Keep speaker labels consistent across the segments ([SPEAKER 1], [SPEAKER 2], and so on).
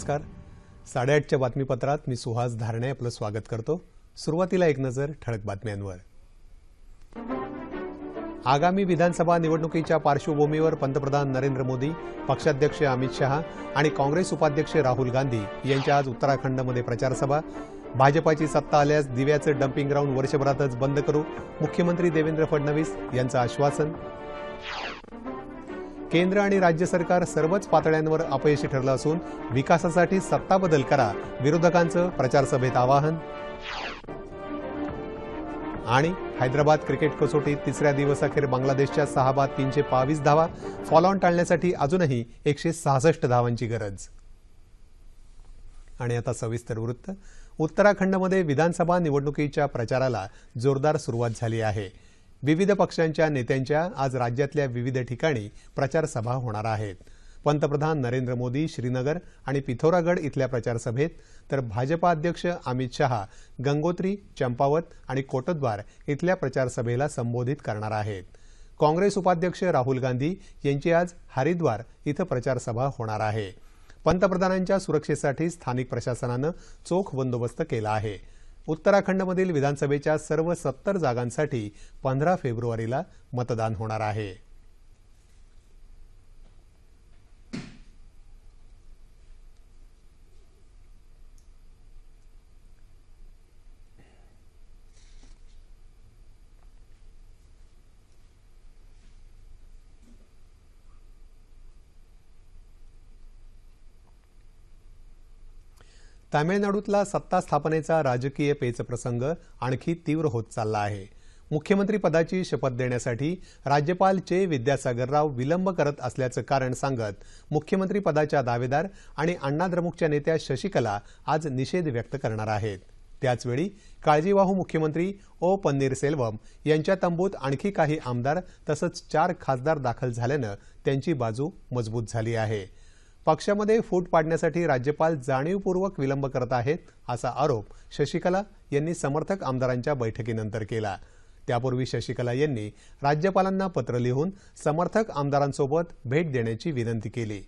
[SPEAKER 1] नमस्कार साडेआठच्या बातमीपत्रात मी सुहास धारणे आपलं स्वागत करतो सुरुवातीला एक नजर ठळक बातम्यांवर आगामी विधानसभा निवडणुकीच्या पार्श्वभूमीवर पंतप्रधान नरेंद्र मोदी पक्षाध्यक्ष अमित शहा आणि काँग्रेस उपाध्यक्ष राहुल गांधी यांच्या आज उत्तराखंडमध्ये प्रचारसभा भाजपाची सत्ता आल्यास दिव्याचं डम्पिंग ग्राउंड वर्षभरातच बंद करू मुख्यमंत्री देवेंद्र फडणवीस यांचं आश्वासन केंद्र आणि राज्य सरकार सर्वच पातळ्यांवर अपयशी ठरलं असून विकासासाठी सत्ता बदल करा विरोधकांचं प्रचारसभेत आवाहन आणि हैदराबाद क्रिकेट कसोटीत तिसऱ्या दिवसाखेर बांगलादेशच्या सहा बाद तीनशे बावीस धावा फॉलॉन टाळण्यासाठी अजूनही एकशे सहासष्ट धावांची गरज आणि आता सविस्तर वृत्त उत्तराखंडमध्ये विधानसभा निवडणुकीच्या प्रचाराला जोरदार सुरुवात झाली आहे विविध पक्षांच्या नेत्यांच्या आज राज्यातल्या विविध ठिकाणी प्रचारसभा होणार आहेत पंतप्रधान नरेंद्र मोदी श्रीनगर आणि पिथोरागड इथल्या प्रचारसभेत तर भाजपा अध्यक्ष अमित शहा गंगोत्री चंपावत आणि कोटद्वार इथल्या प्रचारसभेला संबोधित करणार आहेत काँग्रेस उपाध्यक्ष राहुल गांधी यांची आज हरिद्वार इथं प्रचारसभा होणार आहे पंतप्रधानांच्या सुरक्षेसाठी स्थानिक प्रशासनानं चोख बंदोबस्त केला आहे उत्तराखंडमधील विधानसभेच्या सर्व सत्तर जागांसाठी पंधरा फेब्रुवारीला मतदान होणार आहे तामिळनाडूतला सत्ता स्थापनेचा राजकीय प्रसंग आणखी तीव्र होत चालला आहे मुख्यमंत्री पदाची शपथ देण्यासाठी राज्यपाल चे विद्यासागरराव विलंब करत असल्याचं कारण सांगत मुख्यमंत्री पदाच्या दावेदार आणि अण्णाद्रमुकच्या नेत्या शशिकला आज निषेध व्यक्त करणार आहेत त्याचवेळी काळजीवाहू मुख्यमंत्री ओ पन्नीरसेल्वम यांच्या तंबूत आणखी काही आमदार तसंच चार खासदार दाखल झाल्यानं त्यांची बाजू मजबूत झाली आहे पक्षामध्ये फूट पाडण्यासाठी राज्यपाल जाणीवपूर्वक विलंब करत आहेत असा आरोप शशिकला यांनी समर्थक आमदारांच्या बैठकीनंतर केला त्यापूर्वी शशिकला यांनी राज्यपालांना पत्र लिहून समर्थक आमदारांसोबत भेट देण्याची विनंती केली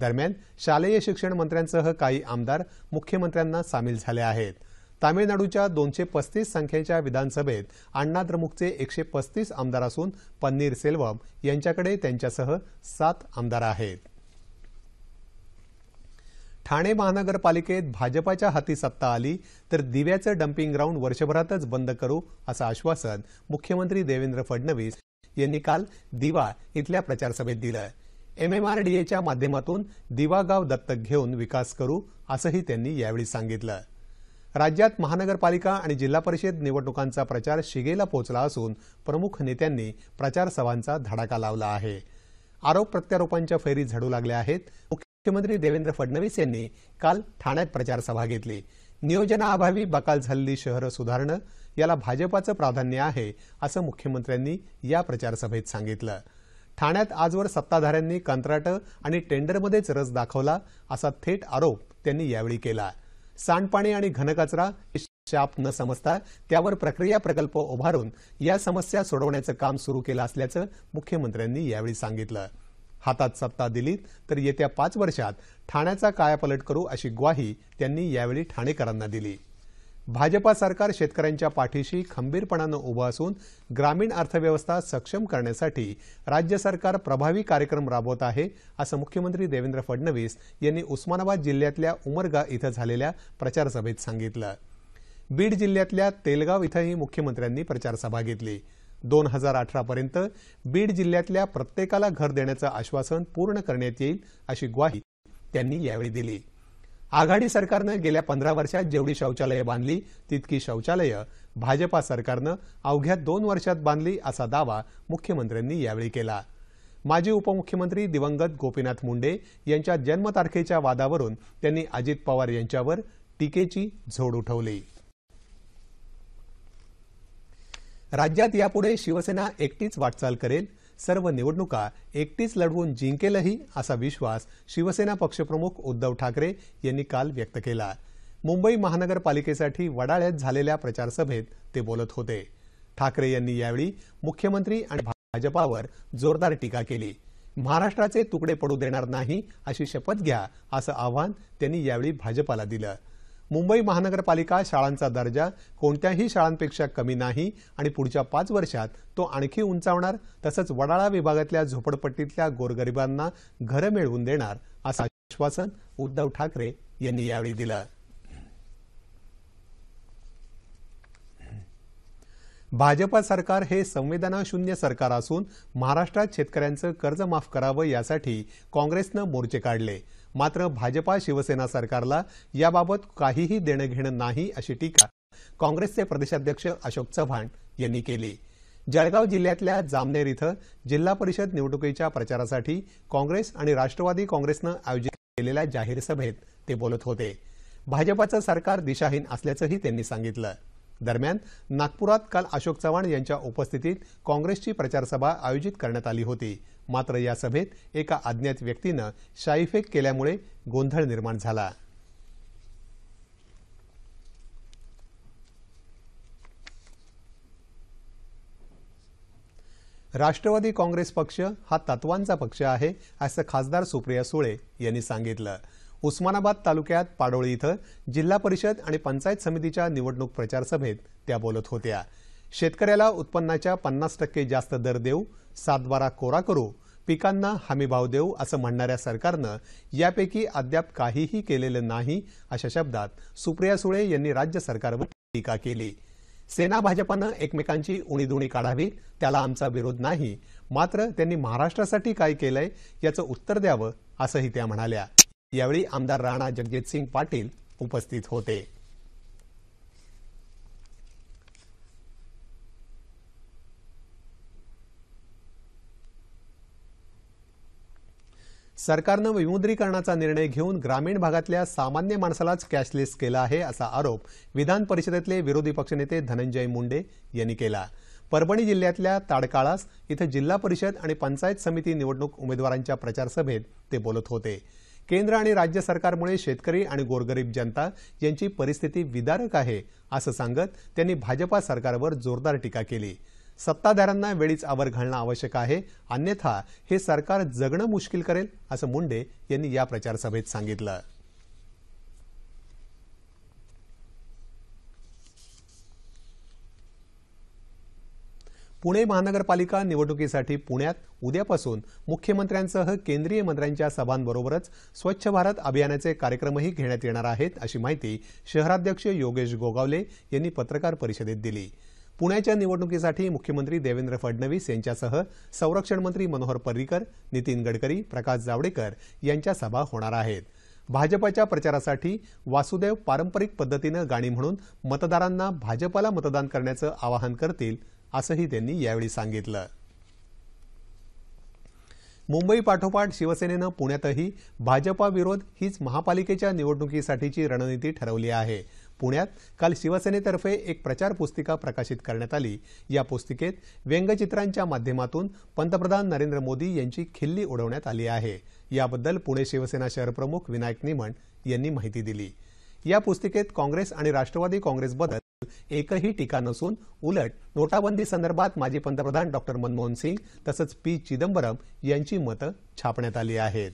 [SPEAKER 1] दरम्यान शालेय शिक्षण मंत्र्यांसह काही आमदार मुख्यमंत्र्यांना सामील झाले आहेत तामिळनाडूच्या दोनशे पस्तीस संख्येच्या विधानसभेत अण्णा द्रमुकचे एकशे पस्तीस आमदार असून पन्नीर सेल्वम यांच्याकडे त्यांच्यासह सात आमदार आहेत ठाणे महानगरपालिकेत भाजपाच्या हाती सत्ता आली तर दिव्याचं डम्पिंग ग्राउंड वर्षभरातच बंद करू असं आश्वासन मुख्यमंत्री देवेंद्र फडणवीस यांनी काल दिवा इथल्या प्रचारसभेत दिलं एमएमआरडीएच्या माध्यमातून दिवागाव दत्तक घेऊन विकास करू असंही त्यांनी यावेळी सांगितलं राज्यात महानगरपालिका आणि जिल्हा परिषद निवडणुकांचा प्रचार शिगेला पोहोचला असून प्रमुख नेत्यांनी प्रचारसभांचा धडाका लावला आहे आरोप प्रत्यारोपांच्या फेरी झडू लागल्या आहेत मुख्यमंत्री देवेंद्र फडणवीस यांनी काल ठाण्यात प्रचारसभा घेतली नियोजनाअभावी बकाल झालेली शहरं सुधारणं याला भाजपाचं प्राधान्य आहे असं मुख्यमंत्र्यांनी या प्रचारसभेत सांगितलं ठाण्यात आजवर सत्ताधाऱ्यांनी कंत्राटं आणि टेंडरमध्येच रस दाखवला असा थेट आरोप त्यांनी यावेळी केला सांडपाणी आणि घनकचरा शाप न समजता त्यावर प्रक्रिया प्रकल्प उभारून या समस्या सोडवण्याचं काम सुरू केलं असल्याचं मुख्यमंत्र्यांनी यावेळी सांगितलं हातात सत्ता दिली तर येत्या पाच वर्षात ठाण्याचा कायापलट करू अशी ग्वाही त्यांनी यावेळी ठाणेकरांना दिली भाजपा सरकार शेतकऱ्यांच्या पाठीशी खंबीरपणानं उभं असून ग्रामीण अर्थव्यवस्था सक्षम करण्यासाठी राज्य सरकार प्रभावी कार्यक्रम राबवत आहे असं मुख्यमंत्री देवेंद्र फडणवीस यांनी उस्मानाबाद जिल्ह्यातल्या उमरगा इथं झालेल्या प्रचारसभेत सांगितलं बीड जिल्ह्यातल्या तेलगाव इथंही मुख्यमंत्र्यांनी प्रचारसभा घेतली दोन हजार अठरापर्यंत बीड जिल्ह्यातल्या प्रत्येकाला घर देण्याचं आश्वासन पूर्ण करण्यात येईल अशी ग्वाही त्यांनी यावेळी दिली आघाडी सरकारनं गेल्या पंधरा वर्षात जेवढी शौचालयं बांधली तितकी शौचालयं भाजपा सरकारनं अवघ्या दोन वर्षात बांधली असा दावा मुख्यमंत्र्यांनी यावेळी केला माजी उपमुख्यमंत्री दिवंगत गोपीनाथ मुंडे यांच्या जन्मतारखेच्या वादावरून त्यांनी अजित पवार यांच्यावर टीकेची झोड उठवली राज्यात यापुढे शिवसेना एकटीच वाटचाल करेल सर्व निवडणुका एकटीच लढवून जिंकेलही असा विश्वास शिवसेना पक्षप्रमुख उद्धव ठाकरे यांनी काल व्यक्त केला मुंबई महानगरपालिकेसाठी वडाळ्यात झालेल्या प्रचारसभेत ते बोलत होते ठाकरे यांनी यावेळी मुख्यमंत्री आणि भाजपावर जोरदार टीका केली महाराष्ट्राचे तुकडे पडू देणार नाही अशी शपथ घ्या असं आव्हान त्यांनी यावेळी भाजपाला दिलं मुंबई महानगरपालिका शाळांचा दर्जा कोणत्याही शाळांपेक्षा कमी नाही आणि पुढच्या पाच वर्षात तो आणखी उंचावणार तसंच वडाळा विभागातल्या झोपडपट्टीतल्या गोरगरिबांना घरं मिळवून देणार असं आश्वासन उद्धव ठाकरे यांनी यावेळी दिलं भाजपा सरकार हे संवेदनाशून्य सरकार असून महाराष्ट्रात शेतकऱ्यांचं कर्ज माफ करावं यासाठी काँग्रेसनं मोर्चे काढले मात्र भाजपा शिवसेना सरकारला याबाबत काहीही देणं घेणं नाही अशी टीका काँग्रेसचे प्रदेशाध्यक्ष अशोक चव्हाण यांनी केली जळगाव जिल्ह्यातल्या जामनेर इथं जिल्हा परिषद निवडणुकीच्या प्रचारासाठी काँग्रेस आणि राष्ट्रवादी काँग्रेसनं आयोजित केलेल्या जाहीर सभेत ते बोलत होते भाजपाचं सरकार दिशाहीन असल्याचंही त्यांनी सांगितलं दरम्यान नागपुरात काल अशोक चव्हाण यांच्या उपस्थितीत काँग्रेसची प्रचारसभा आयोजित करण्यात आली होती मात्र या सभेत एका अज्ञात व्यक्तीनं शाईफेक केल्यामुळे गोंधळ निर्माण झाला राष्ट्रवादी काँग्रेस पक्ष हा तत्वांचा पक्ष आहे असं खासदार सुप्रिया सुळे यांनी सांगितलं उस्मानाबाद तालुक्यात पाडोळी इथं जिल्हा परिषद आणि पंचायत समितीच्या निवडणूक प्रचार सभेत त्या बोलत होत्या शेतकऱ्याला उत्पन्नाच्या पन्नास टक्के जास्त दर देऊ सातबारा कोरा करू पिकांना हमीभाव देऊ असं म्हणणाऱ्या सरकारनं यापैकी अद्याप काहीही केलेलं नाही अशा शब्दात सुप्रिया सुळे यांनी राज्य सरकारवर टीका केली सेना भाजपानं एकमेकांची उणीधुणी काढावी त्याला आमचा विरोध नाही मात्र त्यांनी महाराष्ट्रासाठी काय केलंय याचं उत्तर द्यावं असंही त्या म्हणाल्या यावेळी आमदार राणा जगजितसिंग पाटील उपस्थित होते सरकारनं विमुद्रीकरणाचा निर्णय घेऊन ग्रामीण भागातल्या सामान्य माणसालाच कॅशलेस केला आहे असा आरोप विधान परिषदेतले विरोधी पक्षनेते धनंजय मुंडे यांनी केला परभणी जिल्ह्यातल्या ताडकाळास इथं जिल्हा परिषद आणि पंचायत समिती निवडणूक उमेदवारांच्या प्रचारसभेत ते बोलत होते केंद्र आणि राज्य सरकारमुळे शेतकरी आणि गोरगरीब जनता यांची परिस्थिती विदारक आहे असं सांगत त्यांनी भाजपा सरकारवर जोरदार टीका केली सत्ताधाऱ्यांना वेळीच आवर घालणं आवश्यक आहे अन्यथा हे सरकार जगणं मुश्किल करेल असं मुंडे यांनी या प्रचारसभेत सांगितलं पुणे महानगरपालिका निवडणुकीसाठी पुण्यात उद्यापासून मुख्यमंत्र्यांसह केंद्रीय मंत्र्यांच्या सभांबरोबरच स्वच्छ भारत अभियानाचे कार्यक्रमही घेण्यात येणार आहेत अशी माहिती शहराध्यक्ष योगेश गोगावले यांनी पत्रकार परिषदेत दिली पुण्याच्या निवडणुकीसाठी मुख्यमंत्री देवेंद्र फडणवीस यांच्यासह संरक्षण मंत्री मनोहर पर्रिकर नितीन गडकरी प्रकाश जावडेकर यांच्या सभा होणार आहेत भाजपाच्या प्रचारासाठी वासुदेव पारंपरिक पद्धतीनं गाणी म्हणून मतदारांना भाजपाला मतदान करण्याचं आवाहन करतील असंही त्यांनी यावेळी सांगितलं मुंबई पाठोपाठ शिवसेनेनं पुण्यातही भाजपाविरोध हीच महापालिकेच्या निवडणुकीसाठीची रणनीती ठरवली आहे पुण्यात काल शिवसेनेतर्फे एक प्रचार पुस्तिका प्रकाशित करण्यात आली या पुस्तिकेत व्यंगचित्रांच्या माध्यमातून पंतप्रधान नरेंद्र मोदी यांची खिल्ली उडवण्यात आली आहे याबद्दल पुणे शिवसेना शहरप्रमुख विनायक निमण यांनी माहिती दिली या पुस्तिकेत काँग्रेस आणि राष्ट्रवादी काँग्रेसबद्दल एकही टीका नसून उलट नोटाबंदी संदर्भात माजी पंतप्रधान डॉक्टर मनमोहन सिंग तसंच पी चिदंबरम यांची मतं छापण्यात आली आहेत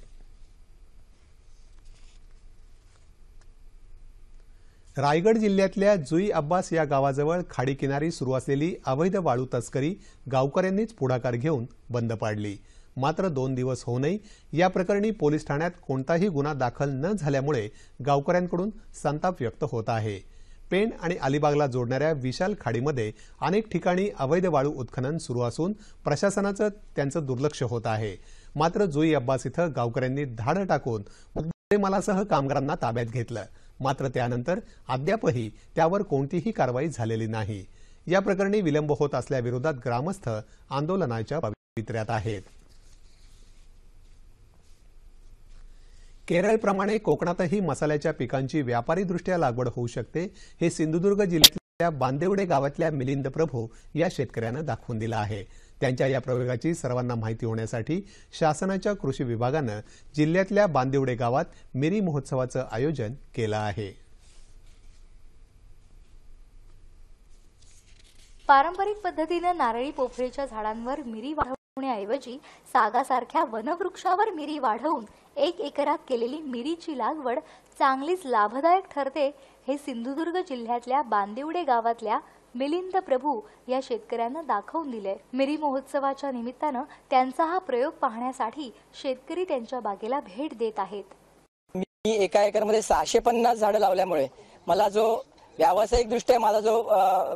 [SPEAKER 1] रायगड जिल्ह्यातल्या जुई अब्बास या गावाजवळ खाडीकिनारी सुरू असलेली अवैध वाळू तस्करी गावकऱ्यांनीच पुढाकार घेऊन बंद पाडली मात्र दोन दिवस होऊनही या प्रकरणी पोलीस ठाण्यात कोणताही गुन्हा दाखल न झाल्यामुळे गावकऱ्यांकडून संताप व्यक्त होत आहे पेण आणि अलिबागला जोडणाऱ्या विशाल खाडीमध्ये अनेक ठिकाणी अवैध वाळू उत्खनन सुरू असून प्रशासनाचं त्यांचं दुर्लक्ष होत आहे मात्र जुई अब्बास इथं गावकऱ्यांनी धाड टाकून मुद्देमालासह कामगारांना ताब्यात घेतलं मात्र त्यानंतर अद्यापही त्यावर कोणतीही कारवाई झालेली नाही या प्रकरणी विलंब होत असल्याविरोधात ग्रामस्थ आंदोलनाच्या पवित्र्यात आहेत केरळप्रमाणे कोकणातही मसाल्याच्या पिकांची व्यापारीदृष्ट्या लागवड होऊ शकते हे सिंधुदुर्ग जिल्ह्यातल्या बांदेवडे गावातल्या मिलिंद प्रभू या शेतकऱ्यानं दाखवून दिलं आहे त्यांच्या या प्रयोगाची सर्वांना माहिती होण्यासाठी शासनाच्या कृषी विभागानं जिल्ह्यातल्या बांदिवडे गावात मिरी महोत्सवाचं आयोजन केलं आहे
[SPEAKER 2] पारंपरिक पद्धतीनं नारळी पोफळीच्या झाडांवर मिरी वाढवण्याऐवजी सागासारख्या वनवृक्षावर मिरी वाढवून एक एकरात केलेली मिरीची लागवड चांगलीच लाभदायक ठरते हे सिंधुदुर्ग जिल्ह्यातल्या बांदिवडे गावातल्या मिलिंद प्रभू या शेतकऱ्यांना दाखवून दिले मिरी महोत्सवाच्या निमित्तानं त्यांचा हा प्रयोग पाहण्यासाठी शेतकरी त्यांच्या बागेला भेट देत आहेत मी एका एकरमध्ये सहाशे पन्नास झाडं लावल्यामुळे मला जो व्यावसायिकदृष्ट्या माझा जो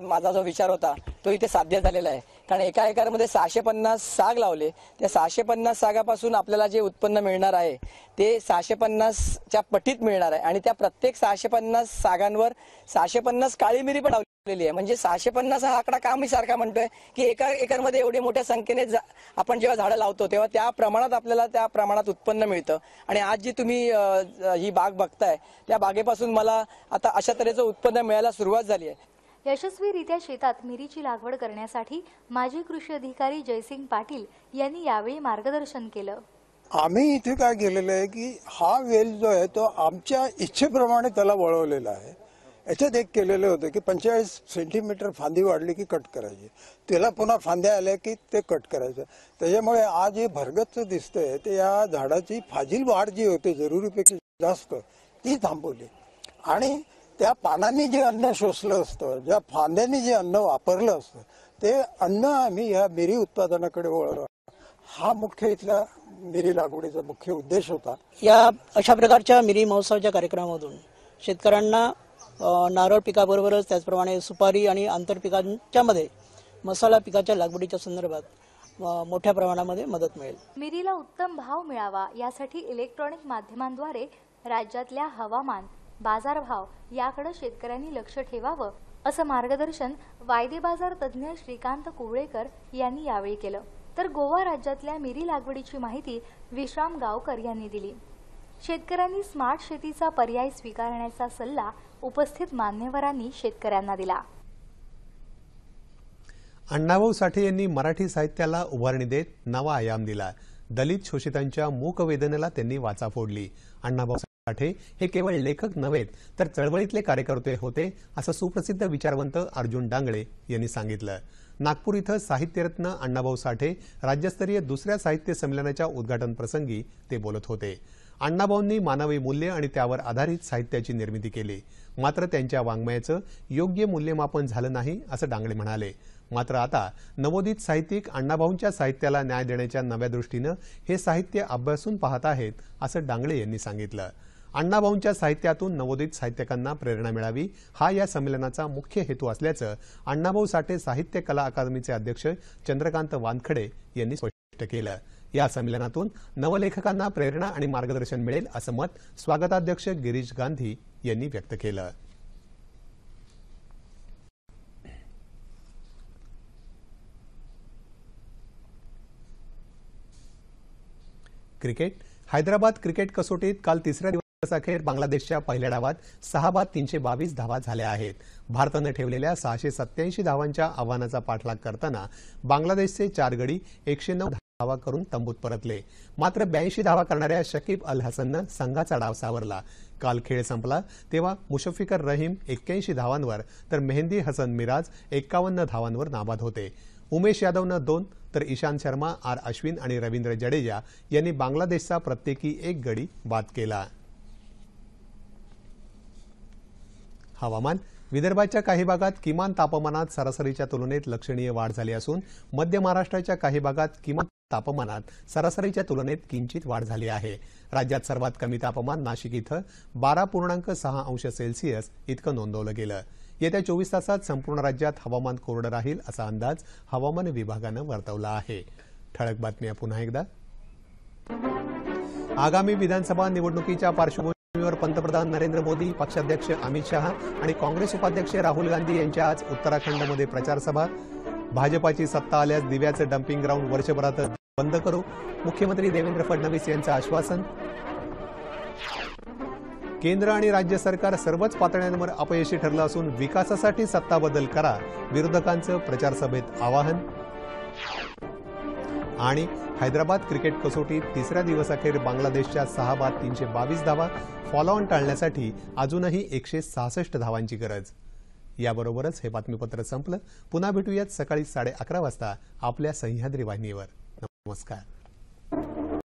[SPEAKER 2] माझा जो विचार होता तो इथे साध्य झालेला आहे कारण एका एकरमध्ये सहाशे पन्नास साग लावले त्या सहाशे पन्नास सागापासून आपल्याला जे उत्पन्न मिळणार आहे ते सहाशे पन्नासच्या पटीत मिळणार आहे आणि त्या प्रत्येक सहाशे पन्नास सागांवर सहाशे पन्नास काळी मिरी पण आहे म्हणजे सहाशे पन्नास हा आकडा का मी सारखा म्हणतोय की एका एकरमध्ये एवढी मोठ्या संख्येने आपण जेव्हा झाडं लावतो तेव्हा त्या प्रमाणात आपल्याला त्या प्रमाणात उत्पन्न मिळतं आणि आज जी तुम्ही ही बाग बघताय त्या बागेपासून मला आता अशा तऱ्हेचं उत्पन्न मिळायला सुरुवात झाली आहे यशस्वीरित्या शेतात मिरीची लागवड करण्यासाठी माजी कृषी अधिकारी जयसिंग पाटील यांनी यावेळी मार्गदर्शन केलं
[SPEAKER 1] आम्ही इथे काय केलेलं आहे की हा वेल जो आहे तो आमच्या इच्छेप्रमाणे त्याला वळवलेला आहे याच्यात एक केलेलं होतं की पंचेचाळीस सेंटीमीटर फांदी वाढली की कट करायची त्याला पुन्हा फांद्या आल्या की ते कट करायचं त्याच्यामुळे आज हे भरगच्च दिसतंय ते या झाडाची फाजील वाढ जी होते जरुरीपेक्षा जास्त ती थांबवली आणि त्या पानांनी जे अन्न शोषलं असतं ज्या फांद्यांनी जे अन्न वापरलं असतं ते अन्न आम्ही या मिरी उत्पादनाकडे वळलो हा मुख्य इथल्या मिरी लागवडीचा मुख्य उद्देश होता
[SPEAKER 2] या अशा प्रकारच्या मिरी महोत्सवाच्या कार्यक्रमामधून शेतकऱ्यांना नारळ पिकाबरोबरच त्याचप्रमाणे सुपारी आणि मध्ये मसाला पिकाच्या लागवडीच्या संदर्भात मोठ्या प्रमाणामध्ये मदत मिळेल मिरीला उत्तम भाव मिळावा यासाठी इलेक्ट्रॉनिक माध्यमांद्वारे राज्यातल्या हवामान बाजारभाव याकडे शेतकऱ्यांनी लक्ष ठेवावं असं मार्गदर्शन वायदे बाजार तज्ज्ञ श्रीकांत कुवळेकर यांनी यावेळी केलं तर गोवा राज्यातल्या मिरी लागवडीची माहिती विश्राम गावकर यांनी दिली शेतकऱ्यांनी स्मार्ट शेतीचा पर्याय स्वीकारण्याचा सल्ला उपस्थित मान्यवरांनी शेतकऱ्यांना दिला
[SPEAKER 1] अण्णाभाऊ साठे यांनी मराठी साहित्याला उभारणी देत नवा आयाम दिला दलित शोषितांच्या मूक वेदनेला त्यांनी वाचा फोडली अण्णाभाऊ साठे हे केवळ लेखक नव्हेत तर चळवळीतले कार्यकर्ते होते असं सुप्रसिद्ध विचारवंत अर्जुन डांगळे यांनी सांगितलं नागपूर इथं साहित्यरत्न अण्णाभाऊ साठे राज्यस्तरीय दुसऱ्या साहित्य संमेलनाच्या उद्घाटन प्रसंगी ते बोलत होते अण्णाभाऊंनी मानवी मूल्य आणि त्यावर आधारित साहित्याची निर्मिती केली मात्र त्यांच्या वाङ्मयाचं योग्य मूल्यमापन झालं नाही असं डांगळे म्हणाले मात्र आता नवोदित साहित्यिक अण्णाभाऊंच्या साहित्याला न्याय देण्याच्या नव्या दृष्टीनं हे साहित्य अभ्यासून पाहत आहेत असं डांगळे यांनी सांगितलं अण्णाभाऊंच्या साहित्यातून नवोदित साहित्यकांना प्रेरणा मिळावी हा या संमेलनाचा मुख्य हेतू असल्याचं अण्णाभाऊ साठे साहित्य कला अकादमीचे अध्यक्ष चंद्रकांत वानखडे यांनी स्पष्ट केलं या संमेलनातून नवलेखकांना प्रेरणा आणि मार्गदर्शन मिळेल असं मत स्वागताध्यक्ष गिरीश गांधी यांनी व्यक्त केलं क्रिकेट हैदराबाद क्रिकेट कसोटीत काल तिसऱ्या अखेर बांगलादेशच्या पहिल्या डावात सहा बाद तीनशे बावीस धावा झाल्या आहेत भारतानं ठेवलेल्या सहाशे सत्याऐंशी धावांच्या आव्हानाचा पाठलाग करताना बांगलादेशचे चार गडी एकशे नऊ धावा करून तंबूत परतले मात्र ब्याऐंशी धावा करणाऱ्या शकीब अल हसननं संघाचा डाव सावरला काल खेळ संपला तेव्हा मुशफिकर रहीम एक्क्याऐंशी धावांवर तर मेहंदी हसन मिराज एक्कावन्न धावांवर नाबाद होते उमेश यादवनं दोन तर ईशान शर्मा आर अश्विन आणि रवींद्र जडेजा यांनी बांगलादेशचा प्रत्येकी एक गडी बाद केला हवामान विदर्भाच्या काही भागात किमान तापमानात सरासरीच्या तुलनेत लक्षणीय वाढ झाली असून मध्य महाराष्ट्राच्या काही भागात किमान तापमानात सरासरीच्या तुलनेत किंचित वाढ झाली आहे राज्यात सर्वात कमी तापमान नाशिक इथं बारा पूर्णांक सहा अंश सेल्सिअस इतकं नोंदवलं गेलं येत्या चोवीस तासात संपूर्ण राज्यात हवामान कोरडं राहील असा अंदाज हवामान विभागानं वर्तवला आहे ठळक बातम्या पुन्हा एकदा आगामी विधानसभा निवडणुकीच्या पार्श्वभूमीवर पंतप्रधान नरेंद्र मोदी पक्षाध्यक्ष अमित शहा आणि काँग्रेस उपाध्यक्ष राहुल गांधी यांच्या आज उत्तराखंडमध्ये प्रचारसभा भाजपाची सत्ता आल्यास दिव्याचं डंपिंग ग्राउंड वर्षभरातच बंद करू मुख्यमंत्री देवेंद्र फडणवीस यांचं आश्वासन केंद्र आणि राज्य सरकार सर्वच पातळ्यांवर अपयशी ठरलं असून विकासासाठी सत्ता बदल करा विरोधकांचं प्रचारसभेत आवाहन आणि हैदराबाद क्रिकेट कसोटीत तिसऱ्या दिवसाखेर बांगलादेशच्या सहा बाद तीनशे बावीस धावा फॉलो ऑन टाळण्यासाठी अजूनही एकशे सहासष्ट धावांची गरज याबरोबरच हे बातमीपत्र संपलं पुन्हा भेटूयात सकाळी साडे अकरा वाजता आपल्या सह्याद्री वाहिनीवर नमस्कार